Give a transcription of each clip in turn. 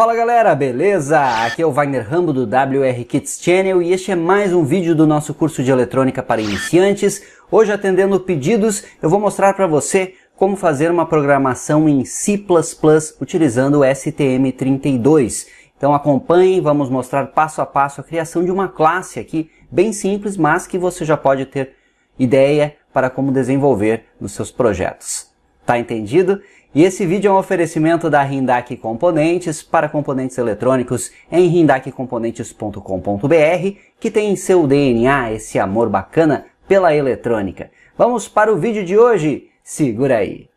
Fala galera, beleza? Aqui é o Wagner Rambo do WR Kids Channel e este é mais um vídeo do nosso curso de eletrônica para iniciantes. Hoje atendendo pedidos, eu vou mostrar para você como fazer uma programação em C++ utilizando o STM32. Então acompanhem, vamos mostrar passo a passo a criação de uma classe aqui, bem simples, mas que você já pode ter ideia para como desenvolver nos seus projetos. Tá entendido? E esse vídeo é um oferecimento da Rindac Componentes para componentes eletrônicos em rindacomponentes.com.br, que tem em seu DNA esse amor bacana pela eletrônica. Vamos para o vídeo de hoje. Segura aí.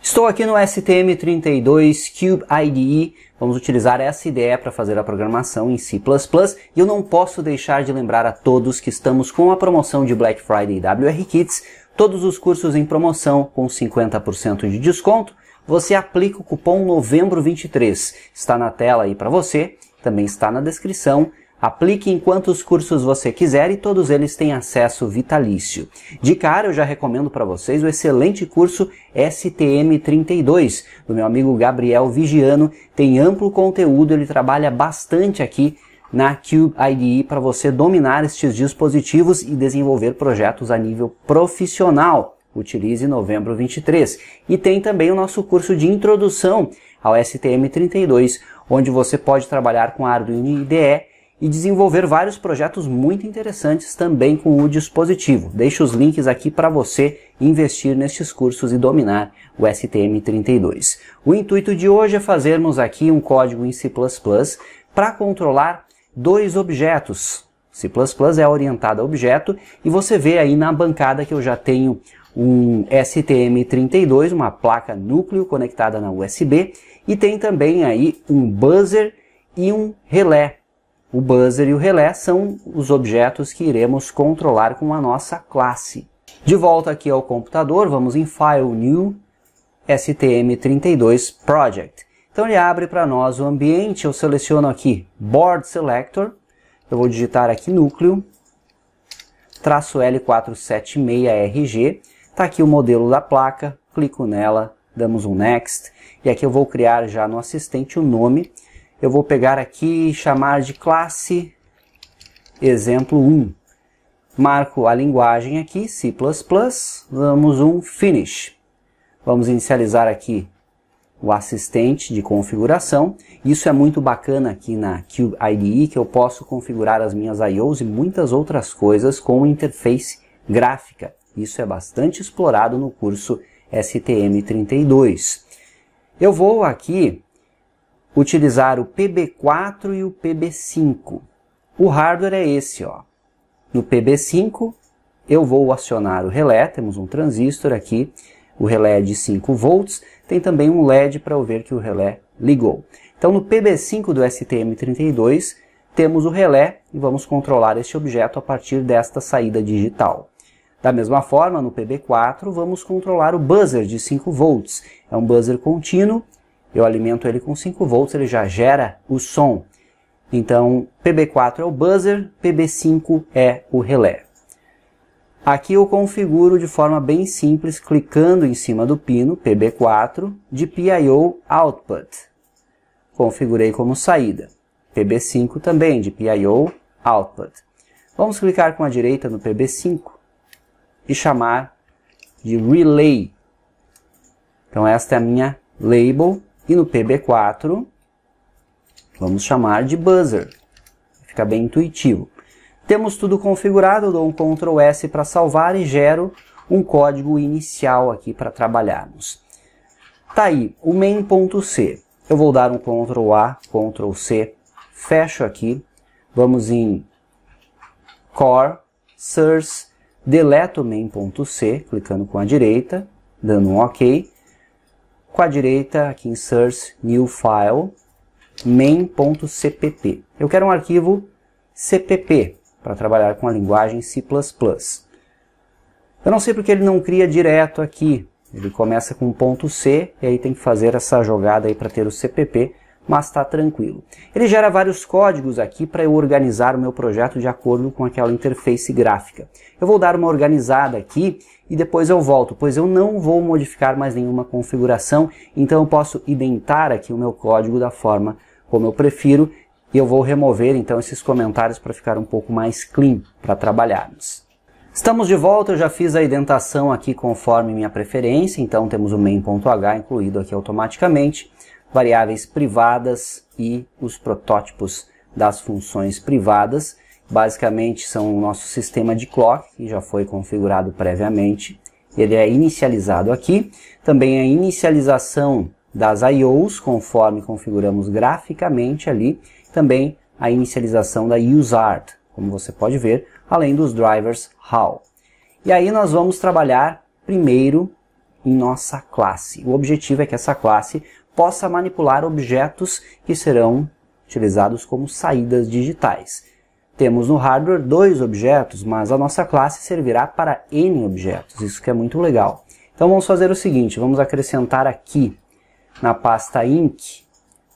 Estou aqui no STM32 Cube IDE Vamos utilizar essa ideia para fazer a programação em C++ e eu não posso deixar de lembrar a todos que estamos com a promoção de Black Friday WR Kits, todos os cursos em promoção com 50% de desconto, você aplica o cupom novembro23. Está na tela aí para você, também está na descrição. Aplique em quantos cursos você quiser e todos eles têm acesso vitalício. De cara, eu já recomendo para vocês o excelente curso STM32 do meu amigo Gabriel Vigiano. Tem amplo conteúdo, ele trabalha bastante aqui na Cube IDE para você dominar estes dispositivos e desenvolver projetos a nível profissional. Utilize novembro 23. E tem também o nosso curso de introdução ao STM32, onde você pode trabalhar com Arduino IDE e desenvolver vários projetos muito interessantes também com o dispositivo. Deixo os links aqui para você investir nestes cursos e dominar o STM32. O intuito de hoje é fazermos aqui um código em C++ para controlar dois objetos. C++ é orientado a objeto e você vê aí na bancada que eu já tenho um STM32, uma placa núcleo conectada na USB e tem também aí um buzzer e um relé o buzzer e o relé são os objetos que iremos controlar com a nossa classe. De volta aqui ao computador, vamos em File New STM32 Project. Então ele abre para nós o ambiente, eu seleciono aqui Board Selector, eu vou digitar aqui núcleo, traço L476RG, está aqui o modelo da placa, clico nela, damos um Next, e aqui eu vou criar já no assistente o nome, eu vou pegar aqui e chamar de classe exemplo 1. Marco a linguagem aqui, C++, damos um finish. Vamos inicializar aqui o assistente de configuração. Isso é muito bacana aqui na Cube IDE, que eu posso configurar as minhas I.O.s e muitas outras coisas com interface gráfica. Isso é bastante explorado no curso STM32. Eu vou aqui utilizar o PB4 e o PB5. O hardware é esse, ó. No PB5, eu vou acionar o relé, temos um transistor aqui, o relé é de 5 volts, tem também um LED para eu ver que o relé ligou. Então no PB5 do STM32, temos o relé e vamos controlar este objeto a partir desta saída digital. Da mesma forma, no PB4, vamos controlar o buzzer de 5 volts. É um buzzer contínuo eu alimento ele com 5 volts, ele já gera o som. Então, PB4 é o buzzer, PB5 é o relé. Aqui eu configuro de forma bem simples, clicando em cima do pino PB4 de PIO Output. Configurei como saída. PB5 também de PIO Output. Vamos clicar com a direita no PB5 e chamar de Relay. Então esta é a minha label e no PB4, vamos chamar de buzzer. Fica bem intuitivo. Temos tudo configurado, dou um Ctrl S para salvar e gero um código inicial aqui para trabalharmos. Tá aí, o main.c. Eu vou dar um Ctrl A, Ctrl C, fecho aqui, vamos em core, source, deleto main.c, clicando com a direita, dando um OK, com a direita aqui em Source, New File, main.cpp. Eu quero um arquivo cpp para trabalhar com a linguagem C++. Eu não sei porque ele não cria direto aqui. Ele começa com ponto .c e aí tem que fazer essa jogada aí para ter o cpp mas está tranquilo. Ele gera vários códigos aqui para eu organizar o meu projeto de acordo com aquela interface gráfica. Eu vou dar uma organizada aqui e depois eu volto, pois eu não vou modificar mais nenhuma configuração, então eu posso identar aqui o meu código da forma como eu prefiro e eu vou remover então esses comentários para ficar um pouco mais clean para trabalharmos. Estamos de volta, eu já fiz a identação aqui conforme minha preferência, então temos o main.h incluído aqui automaticamente variáveis privadas e os protótipos das funções privadas. Basicamente são o nosso sistema de clock, que já foi configurado previamente. Ele é inicializado aqui. Também a inicialização das IOs, conforme configuramos graficamente ali. Também a inicialização da UseArt, como você pode ver, além dos drivers HAL. E aí nós vamos trabalhar primeiro em nossa classe. O objetivo é que essa classe possa manipular objetos que serão utilizados como saídas digitais. Temos no hardware dois objetos, mas a nossa classe servirá para N objetos, isso que é muito legal. Então vamos fazer o seguinte, vamos acrescentar aqui na pasta Inc,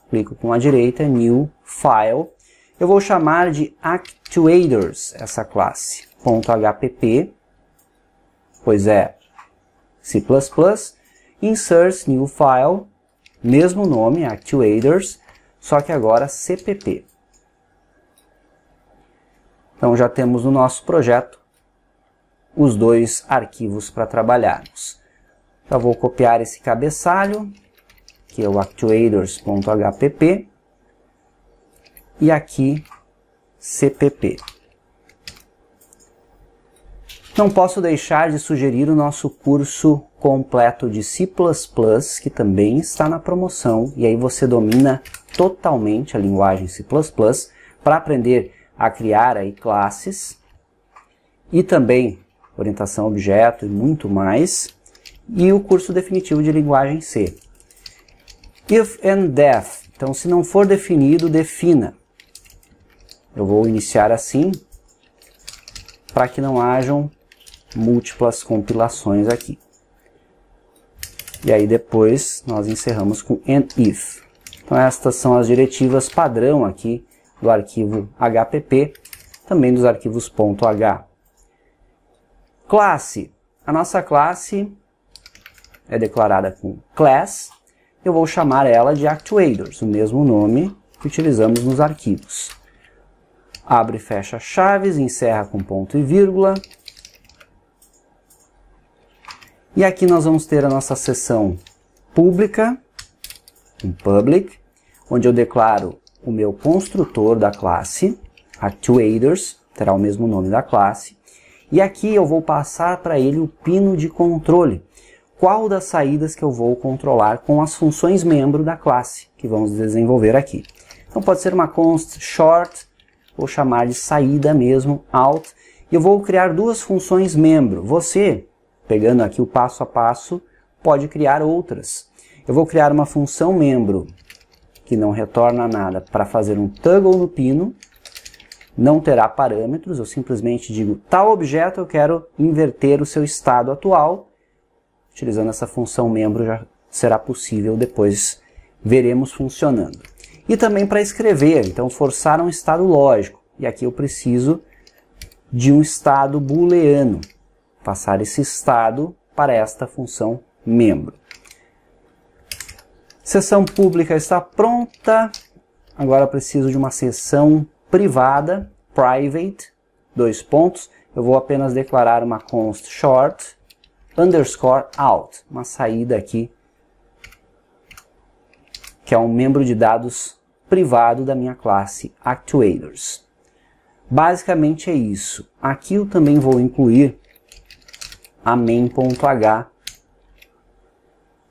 clico com a direita, New File, eu vou chamar de Actuators essa classe, .hpp, pois é C++, Insert New File, mesmo nome, Actuators, só que agora CPP. Então já temos no nosso projeto os dois arquivos para trabalharmos. Já então, vou copiar esse cabeçalho, que é o actuators.hpp, e aqui cpp. Não posso deixar de sugerir o nosso curso completo de C++, que também está na promoção, e aí você domina totalmente a linguagem C++ para aprender a criar aí classes e também orientação a objeto e muito mais, e o curso definitivo de linguagem C. If and def, então se não for definido, defina. Eu vou iniciar assim, para que não hajam múltiplas compilações aqui. E aí depois nós encerramos com AND IF. Então estas são as diretivas padrão aqui do arquivo HPP, também dos arquivos .h. Classe. A nossa classe é declarada com class. Eu vou chamar ela de actuators, o mesmo nome que utilizamos nos arquivos. Abre e fecha chaves, encerra com ponto e vírgula, e aqui nós vamos ter a nossa sessão pública, um public, onde eu declaro o meu construtor da classe, actuators, terá o mesmo nome da classe, e aqui eu vou passar para ele o pino de controle, qual das saídas que eu vou controlar com as funções membro da classe, que vamos desenvolver aqui. Então pode ser uma const short, vou chamar de saída mesmo, out, e eu vou criar duas funções membro. Você pegando aqui o passo a passo, pode criar outras. Eu vou criar uma função membro, que não retorna nada, para fazer um toggle no pino, não terá parâmetros, eu simplesmente digo tal objeto eu quero inverter o seu estado atual, utilizando essa função membro já será possível depois veremos funcionando. E também para escrever, então forçar um estado lógico, e aqui eu preciso de um estado booleano, passar esse estado para esta função membro. Sessão pública está pronta. Agora preciso de uma sessão privada, private, dois pontos. Eu vou apenas declarar uma const short underscore out, uma saída aqui que é um membro de dados privado da minha classe Actuators. Basicamente é isso. Aqui eu também vou incluir amen.h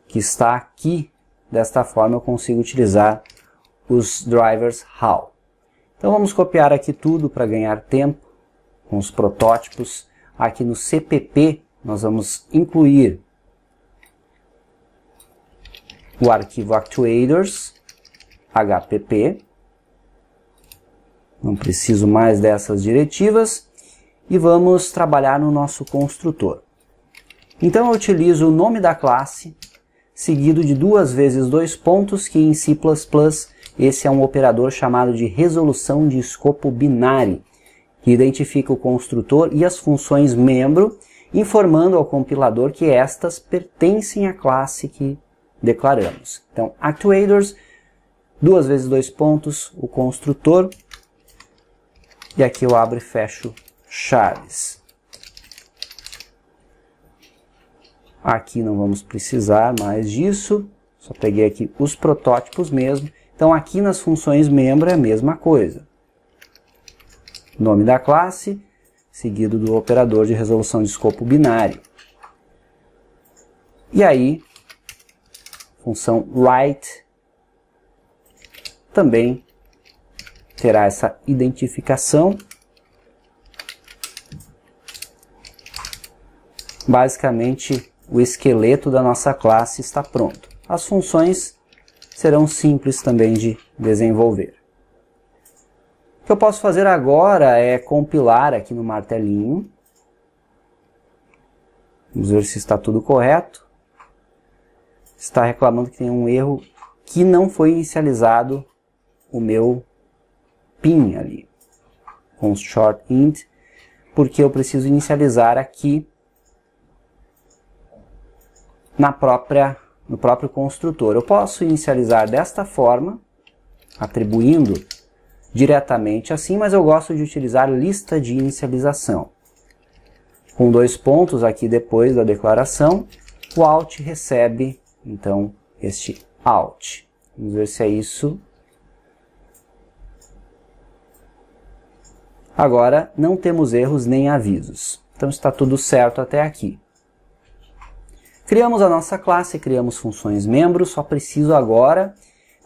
que está aqui. Desta forma eu consigo utilizar os drivers HAL. Então vamos copiar aqui tudo para ganhar tempo com os protótipos. Aqui no CPP nós vamos incluir o arquivo actuators HPP. Não preciso mais dessas diretivas. E vamos trabalhar no nosso construtor. Então eu utilizo o nome da classe, seguido de duas vezes dois pontos, que em C++ esse é um operador chamado de resolução de escopo binário, que identifica o construtor e as funções membro, informando ao compilador que estas pertencem à classe que declaramos. Então, actuators, duas vezes dois pontos, o construtor, e aqui eu abro e fecho chaves. Aqui não vamos precisar mais disso, só peguei aqui os protótipos mesmo. Então aqui nas funções membro é a mesma coisa. Nome da classe, seguido do operador de resolução de escopo binário. E aí, função write também terá essa identificação. Basicamente, o esqueleto da nossa classe está pronto. As funções serão simples também de desenvolver. O que eu posso fazer agora é compilar aqui no martelinho. Vamos ver se está tudo correto. Está reclamando que tem um erro que não foi inicializado o meu pin ali, com short int, porque eu preciso inicializar aqui na própria, no próprio construtor. Eu posso inicializar desta forma, atribuindo diretamente assim, mas eu gosto de utilizar lista de inicialização. Com dois pontos aqui depois da declaração, o alt recebe, então, este alt. Vamos ver se é isso. Agora, não temos erros nem avisos. Então está tudo certo até aqui. Criamos a nossa classe, criamos funções membros, só preciso agora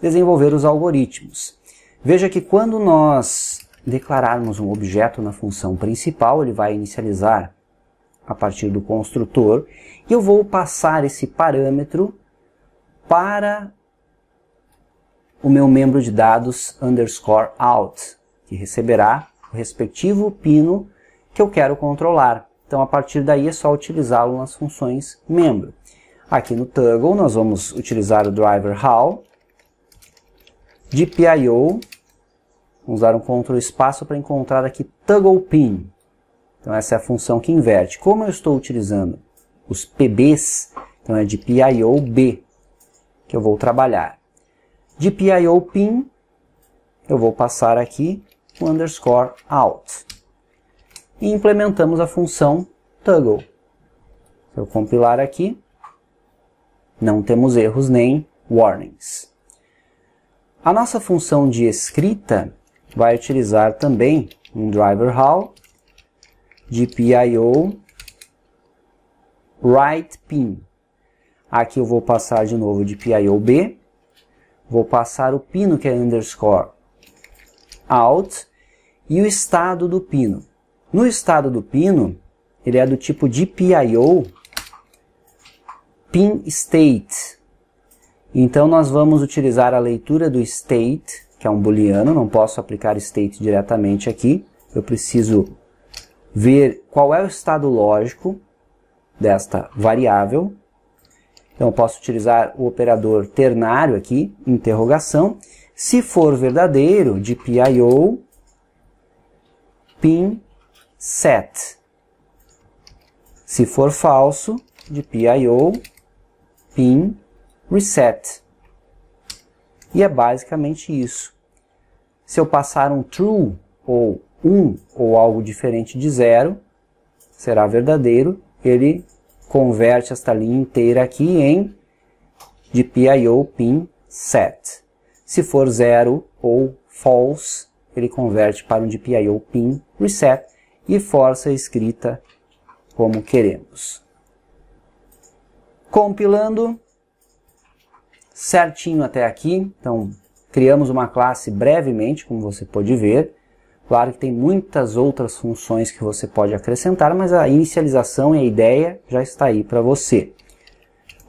desenvolver os algoritmos. Veja que quando nós declararmos um objeto na função principal, ele vai inicializar a partir do construtor, e eu vou passar esse parâmetro para o meu membro de dados underscore out, que receberá o respectivo pino que eu quero controlar. Então, a partir daí é só utilizá-lo nas funções membro. Aqui no Toggle, nós vamos utilizar o driver de PIO, vamos dar um CTRL espaço para encontrar aqui Toggle Pin. Então, essa é a função que inverte. Como eu estou utilizando os PBs, então é PIO B que eu vou trabalhar. PIO Pin, eu vou passar aqui o underscore out e implementamos a função toggle. Se eu compilar aqui, não temos erros nem warnings. A nossa função de escrita vai utilizar também um driver hall de PIO write pin. Aqui eu vou passar de novo de PIO B, vou passar o pino que é underscore out e o estado do pino. No estado do pino, ele é do tipo DPIO pin state. Então nós vamos utilizar a leitura do state, que é um booleano, não posso aplicar state diretamente aqui. Eu preciso ver qual é o estado lógico desta variável. Então eu posso utilizar o operador ternário aqui, interrogação. Se for verdadeiro, de PIO, pin set. Se for falso, de PIO, pin reset. E é basicamente isso. Se eu passar um true ou 1 um, ou algo diferente de zero, será verdadeiro. Ele converte esta linha inteira aqui em de PIO pin set. Se for zero ou false, ele converte para um de PIO pin reset e força a escrita como queremos. Compilando certinho até aqui, então criamos uma classe brevemente, como você pode ver. Claro que tem muitas outras funções que você pode acrescentar, mas a inicialização e a ideia já está aí para você.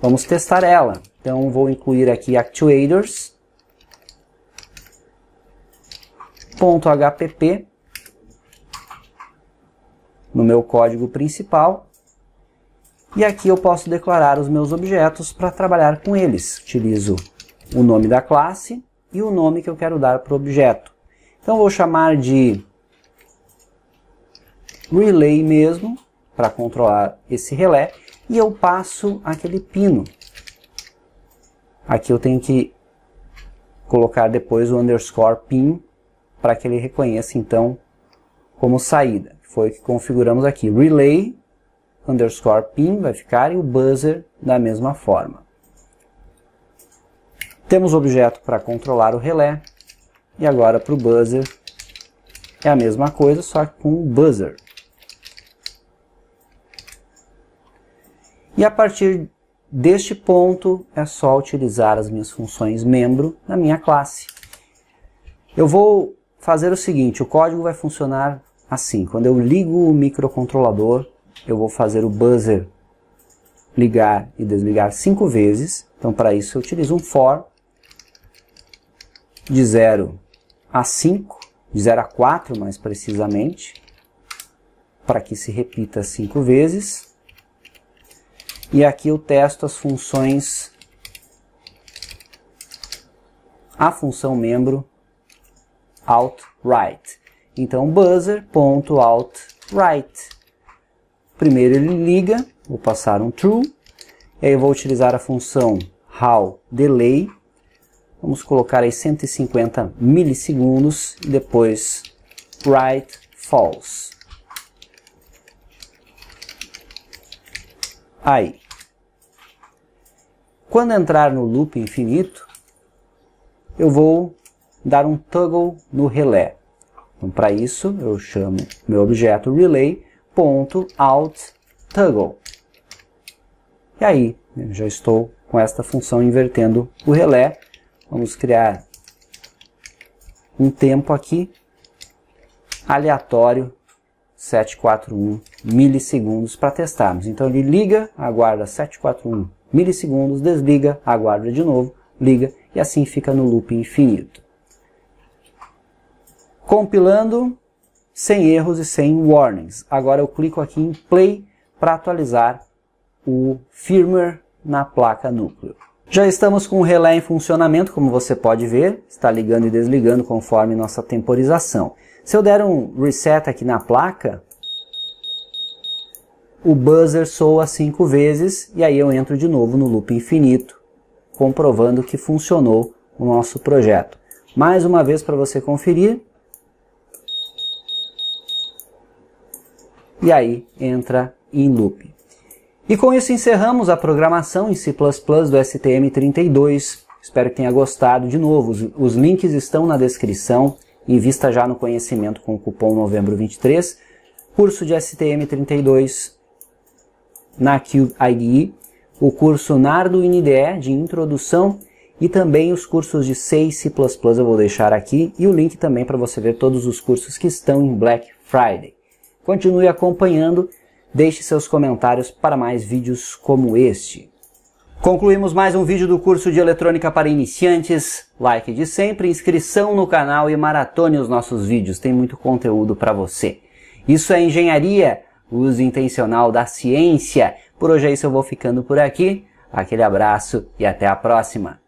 Vamos testar ela. Então vou incluir aqui actuators.hpp no meu código principal. E aqui eu posso declarar os meus objetos para trabalhar com eles. Utilizo o nome da classe e o nome que eu quero dar para o objeto. Então vou chamar de relay mesmo, para controlar esse relé, e eu passo aquele pino. Aqui eu tenho que colocar depois o underscore pin para que ele reconheça então como saída foi que configuramos aqui. Relay underscore pin vai ficar e o buzzer da mesma forma. Temos o objeto para controlar o relé e agora para o buzzer é a mesma coisa, só que com o buzzer. E a partir deste ponto é só utilizar as minhas funções membro na minha classe. Eu vou fazer o seguinte, o código vai funcionar assim. Quando eu ligo o microcontrolador, eu vou fazer o buzzer ligar e desligar cinco vezes. Então, para isso, eu utilizo um for de 0 a 5, de 0 a 4 mais precisamente, para que se repita cinco vezes. E aqui eu testo as funções, a função membro alt-right. Então, buzzer.outWrite. Primeiro ele liga, vou passar um true, e aí eu vou utilizar a função how delay. Vamos colocar aí 150 milissegundos e depois write false. Aí. Quando entrar no loop infinito, eu vou dar um toggle no relé. Então, para isso, eu chamo meu objeto relay.outToggle. E aí, já estou com esta função invertendo o relé. Vamos criar um tempo aqui, aleatório, 741 milissegundos para testarmos. Então ele liga, aguarda 741 milissegundos, desliga, aguarda de novo, liga e assim fica no loop infinito compilando sem erros e sem warnings. Agora eu clico aqui em play para atualizar o firmware na placa núcleo. Já estamos com o relé em funcionamento, como você pode ver, está ligando e desligando conforme nossa temporização. Se eu der um reset aqui na placa, o buzzer soa cinco vezes e aí eu entro de novo no loop infinito, comprovando que funcionou o nosso projeto. Mais uma vez para você conferir, e aí entra em loop. E com isso encerramos a programação em C++ do STM32. Espero que tenha gostado. De novo, os, os links estão na descrição. Invista já no conhecimento com o cupom novembro23. Curso de STM32 na CubeIDE. O curso Narduino IDE de introdução e também os cursos de C e C++ eu vou deixar aqui e o link também para você ver todos os cursos que estão em Black Friday. Continue acompanhando, deixe seus comentários para mais vídeos como este. Concluímos mais um vídeo do curso de eletrônica para iniciantes. Like de sempre, inscrição no canal e maratone os nossos vídeos, tem muito conteúdo para você. Isso é engenharia, uso intencional da ciência. Por hoje é isso, eu vou ficando por aqui. Aquele abraço e até a próxima.